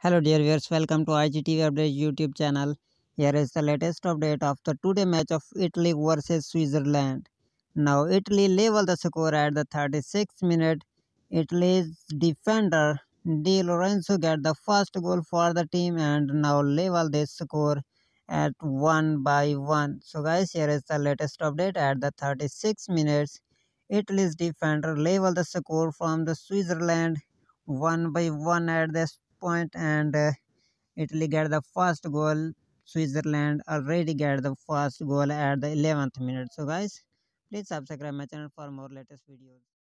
Hello dear viewers, welcome to IGTV Update YouTube channel. Here is the latest update of the today match of Italy versus Switzerland. Now Italy level the score at the 36th minute. Italy's defender Di Lorenzo get the first goal for the team and now level this score at 1 by 1. So guys here is the latest update at the 36 minutes. Italy's defender level the score from the Switzerland 1 by 1 at the point and uh, Italy get the first goal. Switzerland already get the first goal at the 11th minute. So guys, please subscribe my channel for more latest videos.